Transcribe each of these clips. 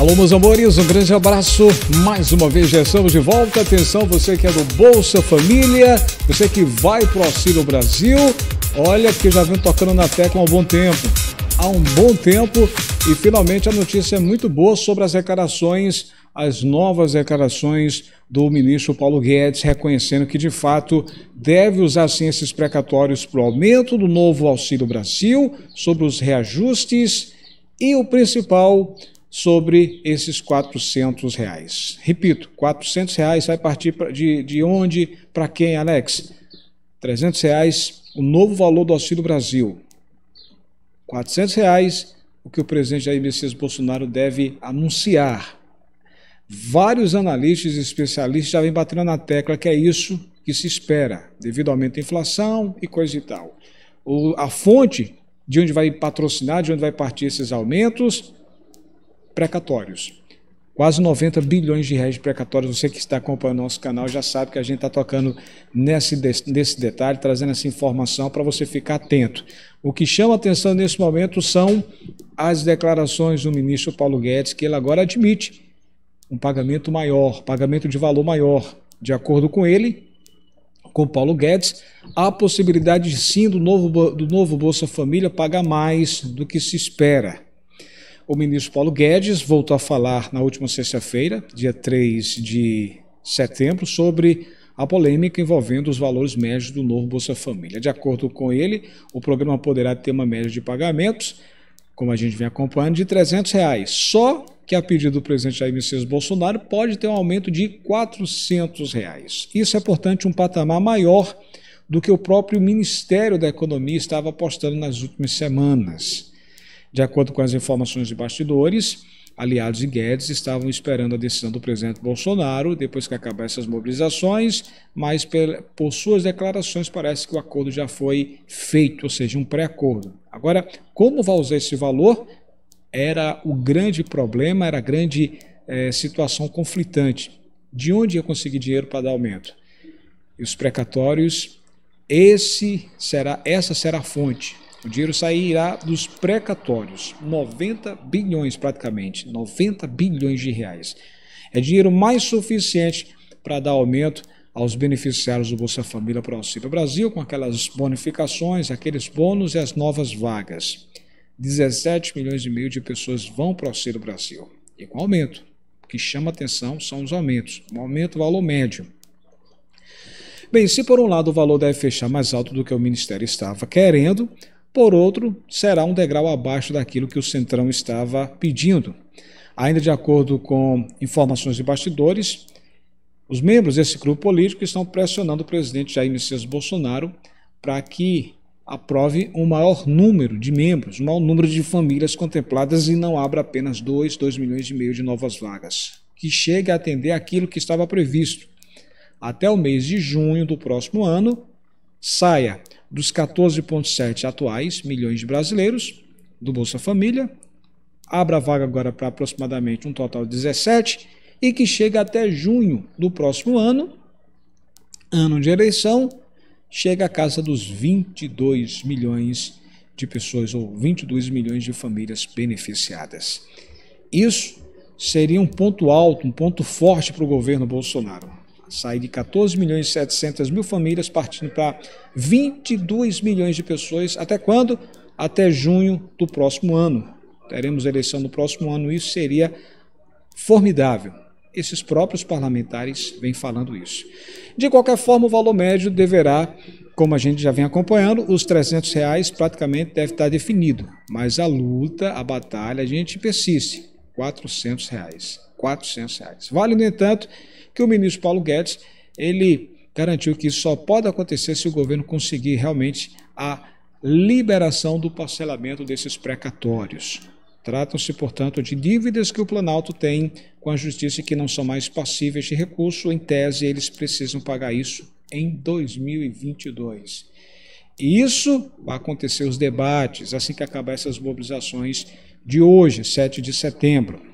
Alô, meus amores, um grande abraço. Mais uma vez já estamos de volta. Atenção, você que é do Bolsa Família, você que vai para o Auxílio Brasil, olha que já vem tocando na tecla há um bom tempo. Há um bom tempo e finalmente a notícia é muito boa sobre as declarações, as novas declarações do ministro Paulo Guedes, reconhecendo que de fato deve usar sim esses precatórios para o aumento do novo Auxílio Brasil, sobre os reajustes e o principal sobre esses 400 reais. Repito, 400 reais vai partir de, de onde, para quem, Alex? 300 reais, o novo valor do Auxílio Brasil. 400 reais, o que o presidente Jair Messias Bolsonaro deve anunciar. Vários analistas e especialistas já vêm batendo na tecla que é isso que se espera, devido ao aumento da inflação e coisa e tal. O, a fonte de onde vai patrocinar, de onde vai partir esses aumentos, precatórios. Quase 90 bilhões de reais de precatórios. Você que está acompanhando nosso canal já sabe que a gente está tocando nesse, nesse detalhe, trazendo essa informação para você ficar atento. O que chama atenção nesse momento são as declarações do ministro Paulo Guedes, que ele agora admite um pagamento maior, pagamento de valor maior. De acordo com ele, com Paulo Guedes, há possibilidade sim do novo, do novo Bolsa Família pagar mais do que se espera. O ministro Paulo Guedes voltou a falar na última sexta-feira, dia 3 de setembro, sobre a polêmica envolvendo os valores médios do novo Bolsa Família. De acordo com ele, o programa poderá ter uma média de pagamentos, como a gente vem acompanhando, de R$ 300. Reais. Só que, a pedido do presidente Jair Messias Bolsonaro, pode ter um aumento de R$ 400. Reais. Isso é, portanto, um patamar maior do que o próprio Ministério da Economia estava apostando nas últimas semanas. De acordo com as informações de bastidores, aliados de Guedes estavam esperando a decisão do presidente Bolsonaro depois que acabassem essas mobilizações, mas por suas declarações parece que o acordo já foi feito, ou seja, um pré-acordo. Agora, como vai usar esse valor? Era o grande problema, era a grande é, situação conflitante. De onde ia conseguir dinheiro para dar aumento? E os precatórios, esse será, essa será a fonte o dinheiro sairá dos precatórios, 90 bilhões praticamente, 90 bilhões de reais. É dinheiro mais suficiente para dar aumento aos beneficiários do Bolsa Família para o Auxílio Brasil, com aquelas bonificações, aqueles bônus e as novas vagas. 17 milhões e meio de pessoas vão para o Auxílio Brasil. E com aumento. O que chama atenção são os aumentos. Um aumento do valor médio. Bem, se por um lado o valor deve fechar mais alto do que o Ministério estava querendo, por outro, será um degrau abaixo daquilo que o Centrão estava pedindo. Ainda de acordo com informações de bastidores, os membros desse grupo político estão pressionando o presidente Jair Messias Bolsonaro para que aprove um maior número de membros, um maior número de famílias contempladas e não abra apenas 2, 2 milhões e meio de novas vagas, que chegue a atender aquilo que estava previsto. Até o mês de junho do próximo ano, saia dos 14,7 atuais milhões de brasileiros do Bolsa Família, abra vaga agora para aproximadamente um total de 17 e que chega até junho do próximo ano, ano de eleição, chega à casa dos 22 milhões de pessoas ou 22 milhões de famílias beneficiadas. Isso seria um ponto alto, um ponto forte para o governo Bolsonaro sair de 14 milhões e 700 mil famílias, partindo para 22 milhões de pessoas. Até quando? Até junho do próximo ano. Teremos eleição no próximo ano, isso seria formidável. Esses próprios parlamentares vêm falando isso. De qualquer forma, o valor médio deverá, como a gente já vem acompanhando, os 300 reais praticamente deve estar definido. Mas a luta, a batalha, a gente persiste. 400 reais. 400 reais. Vale, no entanto, que o ministro Paulo Guedes ele garantiu que isso só pode acontecer se o governo conseguir realmente a liberação do parcelamento desses precatórios. Tratam-se, portanto, de dívidas que o Planalto tem com a justiça e que não são mais passíveis de recurso. Em tese, eles precisam pagar isso em 2022. E isso vai acontecer os debates assim que acabar essas mobilizações de hoje, 7 de setembro.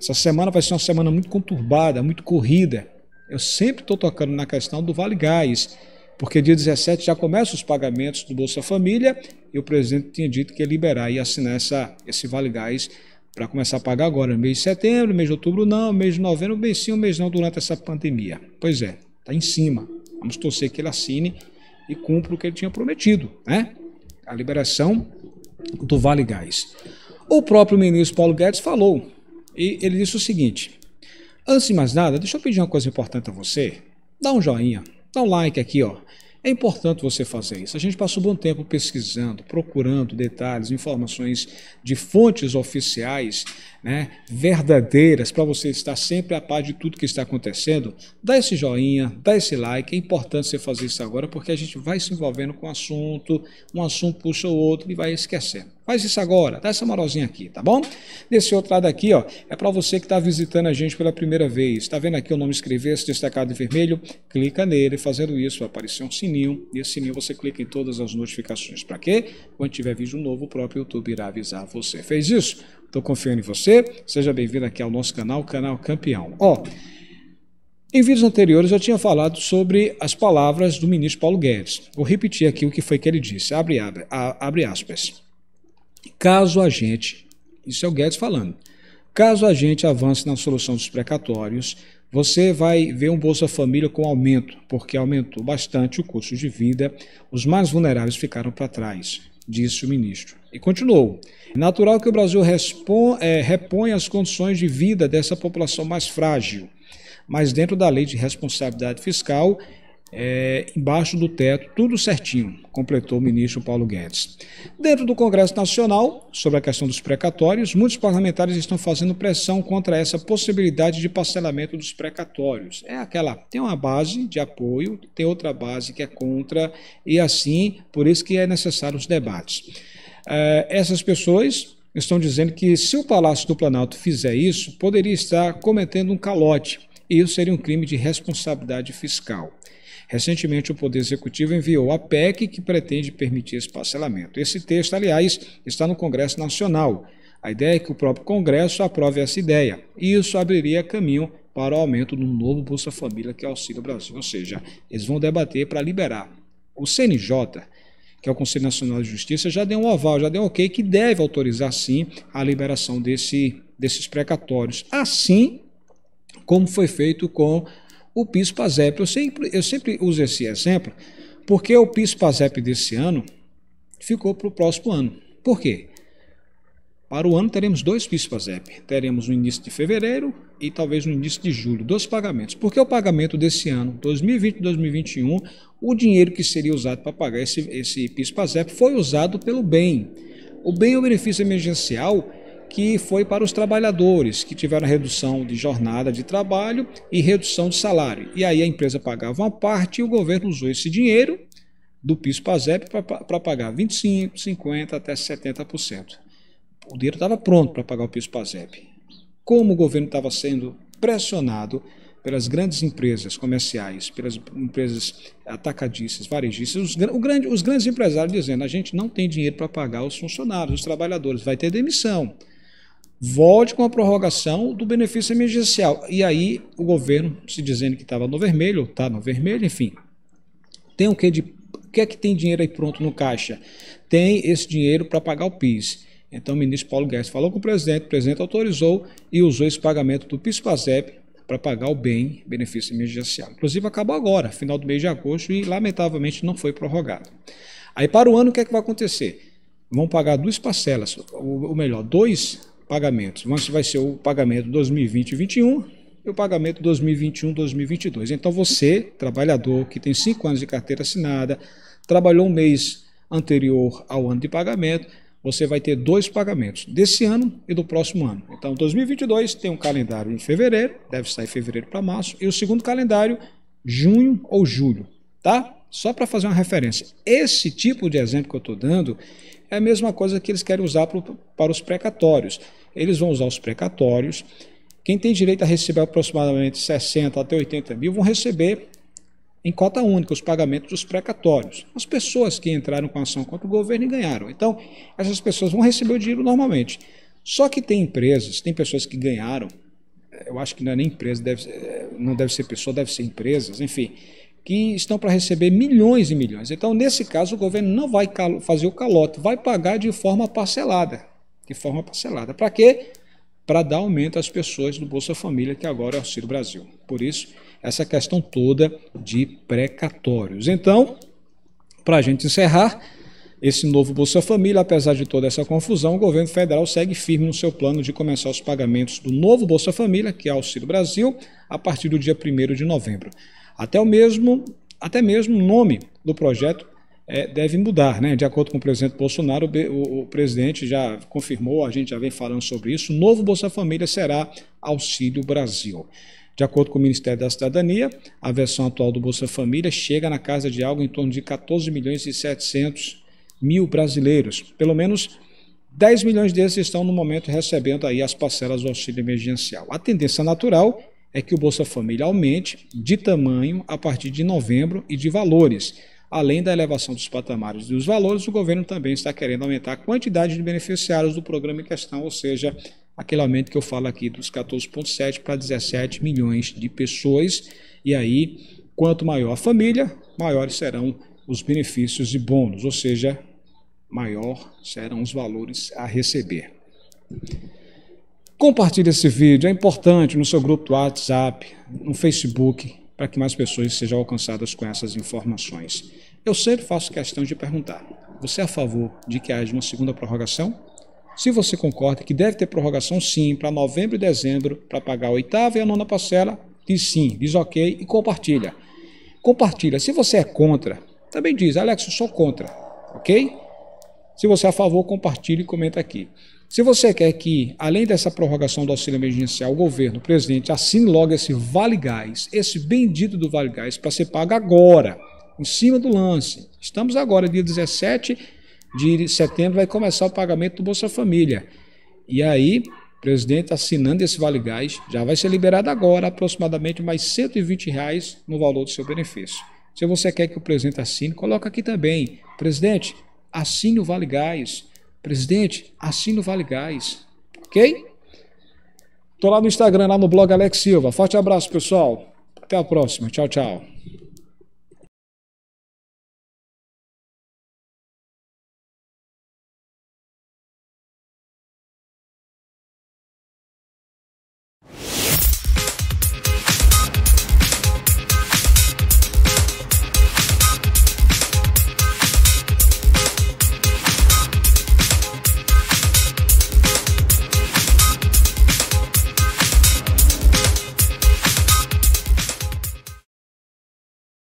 Essa semana vai ser uma semana muito conturbada, muito corrida. Eu sempre estou tocando na questão do Vale Gás, porque dia 17 já começam os pagamentos do Bolsa Família e o presidente tinha dito que ia liberar e assinar essa, esse Vale Gás para começar a pagar agora, no mês de setembro, mês de outubro não, mês de novembro, mês sim, mês não, durante essa pandemia. Pois é, está em cima. Vamos torcer que ele assine e cumpra o que ele tinha prometido, né? A liberação do Vale Gás. O próprio ministro Paulo Guedes falou e ele disse o seguinte: Antes de mais nada, deixa eu pedir uma coisa importante a você. Dá um joinha, dá um like aqui, ó. É importante você fazer isso. A gente passou um bom tempo pesquisando, procurando detalhes, informações de fontes oficiais, né, verdadeiras, para você estar sempre a par de tudo que está acontecendo. Dá esse joinha, dá esse like. É importante você fazer isso agora, porque a gente vai se envolvendo com o assunto, um assunto puxa o outro e vai esquecendo. Faz isso agora, dá essa moralzinha aqui, tá bom? Desse outro lado aqui, ó, é para você que está visitando a gente pela primeira vez. Está vendo aqui o nome escrever, esse destacado em vermelho? Clica nele, fazendo isso, vai aparecer um sininho. E esse sininho você clica em todas as notificações. Para quê? Quando tiver vídeo novo, o próprio YouTube irá avisar você. Fez isso? Estou confiando em você. Seja bem-vindo aqui ao nosso canal, Canal Campeão. Ó, em vídeos anteriores eu tinha falado sobre as palavras do ministro Paulo Guedes. Vou repetir aqui o que foi que ele disse. Abre, abre, abre aspas. Caso a gente, isso é o Guedes falando, caso a gente avance na solução dos precatórios, você vai ver um Bolsa Família com aumento, porque aumentou bastante o custo de vida, os mais vulneráveis ficaram para trás, disse o ministro. E continuou: é natural que o Brasil respon, é, reponha as condições de vida dessa população mais frágil, mas dentro da lei de responsabilidade fiscal, é, embaixo do teto, tudo certinho, completou o ministro Paulo Guedes. Dentro do Congresso Nacional, sobre a questão dos precatórios, muitos parlamentares estão fazendo pressão contra essa possibilidade de parcelamento dos precatórios. É aquela, tem uma base de apoio, tem outra base que é contra, e assim, por isso que é necessário os debates. É, essas pessoas estão dizendo que se o Palácio do Planalto fizer isso, poderia estar cometendo um calote, e isso seria um crime de responsabilidade fiscal. Recentemente, o Poder Executivo enviou a PEC que pretende permitir esse parcelamento. Esse texto, aliás, está no Congresso Nacional. A ideia é que o próprio Congresso aprove essa ideia. E isso abriria caminho para o aumento do novo Bolsa Família, que é o Auxílio Brasil. Ou seja, eles vão debater para liberar. O CNJ, que é o Conselho Nacional de Justiça, já deu um aval, já deu um ok, que deve autorizar sim a liberação desse, desses precatórios. Assim como foi feito com o PIS PASEP. Eu sempre, eu sempre uso esse exemplo porque o PIS PASEP desse ano ficou para o próximo ano. Por quê? Para o ano teremos dois PIS PASEP. Teremos no início de fevereiro e talvez no início de julho, dois pagamentos. Porque o pagamento desse ano, 2020 e 2021, o dinheiro que seria usado para pagar esse, esse PIS PASEP foi usado pelo bem. O bem ou é benefício emergencial que foi para os trabalhadores que tiveram redução de jornada de trabalho e redução de salário. E aí a empresa pagava uma parte e o governo usou esse dinheiro do PIS-PASEP para pagar 25%, 50% até 70%. O dinheiro estava pronto para pagar o PIS-PASEP. Como o governo estava sendo pressionado pelas grandes empresas comerciais, pelas empresas atacadistas, varejistas, os, o grande, os grandes empresários dizendo: a gente não tem dinheiro para pagar os funcionários, os trabalhadores, vai ter demissão volte com a prorrogação do benefício emergencial. E aí o governo, se dizendo que estava no vermelho, está no vermelho, enfim, tem o que de. O que é que tem dinheiro aí pronto no caixa? Tem esse dinheiro para pagar o PIS. Então o ministro Paulo Guedes falou com o presidente, o presidente autorizou e usou esse pagamento do PIS-PASEP para pagar o bem, benefício emergencial. Inclusive acabou agora, final do mês de agosto, e lamentavelmente não foi prorrogado. Aí para o ano o que é que vai acontecer? Vão pagar duas parcelas, ou melhor, dois pagamentos. Mas vai ser o pagamento 2020-21 e o pagamento 2021-2022. Então você, trabalhador que tem cinco anos de carteira assinada, trabalhou um mês anterior ao ano de pagamento, você vai ter dois pagamentos, desse ano e do próximo ano. Então 2022 tem um calendário em fevereiro, deve sair fevereiro para março, e o segundo calendário junho ou julho, tá? Só para fazer uma referência, esse tipo de exemplo que eu estou dando é a mesma coisa que eles querem usar pro, para os precatórios. Eles vão usar os precatórios. Quem tem direito a receber aproximadamente 60 até 80 mil vão receber em cota única os pagamentos dos precatórios. As pessoas que entraram com ação contra o governo e ganharam. Então, essas pessoas vão receber o dinheiro normalmente. Só que tem empresas, tem pessoas que ganharam, eh, eu acho que não é nem empresa, deve, eh, não deve ser pessoa, deve ser empresas, enfim, que estão para receber milhões e milhões. Então, nesse caso, o governo não vai fazer o calote, vai pagar de forma parcelada. De forma parcelada. Para quê? Para dar aumento às pessoas do Bolsa Família, que agora é o Auxílio Brasil. Por isso, essa questão toda de precatórios. Então, para a gente encerrar, esse novo Bolsa Família, apesar de toda essa confusão, o governo federal segue firme no seu plano de começar os pagamentos do novo Bolsa Família, que é Auxílio Brasil, a partir do dia 1 de novembro. Até o mesmo, até mesmo nome do projeto é, deve mudar, né? De acordo com o presidente Bolsonaro, o, o, o, presidente já confirmou, a gente já vem falando sobre isso. O novo Bolsa Família será Auxílio Brasil. De acordo com o Ministério da Cidadania, a versão atual do Bolsa Família chega na casa de algo em torno de 14 milhões e 700 mil brasileiros. Pelo menos 10 milhões desses estão no momento recebendo aí as parcelas do auxílio emergencial. A tendência natural é que o Bolsa Família aumente de tamanho a partir de novembro e de valores. Além da elevação dos patamares e dos valores, o governo também está querendo aumentar a quantidade de beneficiários do programa em questão, ou seja, aquele aumento que eu falo aqui dos 14,7 para 17 milhões de pessoas. E aí, quanto maior a família, maiores serão os benefícios e bônus, ou seja, maior serão os valores a receber. Compartilhe esse vídeo, é importante no seu grupo do WhatsApp, no Facebook, para que mais pessoas sejam alcançadas com essas informações. Eu sempre faço questão de perguntar: você é a favor de que haja uma segunda prorrogação? Se você concorda que deve ter prorrogação, sim, para novembro e dezembro, para pagar a oitava e a nona parcela, diz sim, diz ok e compartilha. Compartilha. Se você é contra, também diz, Alex, eu sou contra, ok? Se você é a favor, compartilhe e comenta aqui. Se você quer que, além dessa prorrogação do auxílio emergencial, o governo, o presidente, assine logo esse Vale Gás, esse bendito do Vale Gás, para ser pago agora, em cima do lance. Estamos agora, dia 17 de setembro, vai começar o pagamento do Bolsa Família. E aí, o presidente assinando esse Vale Gás, já vai ser liberado agora aproximadamente mais 120 reais no valor do seu benefício. Se você quer que o presidente assine, coloca aqui também. Presidente, assine o Vale Gás. Presidente, assina o Vale Gás. Ok? Estou lá no Instagram, lá no blog Alex Silva. Forte abraço, pessoal. Até a próxima. Tchau, tchau.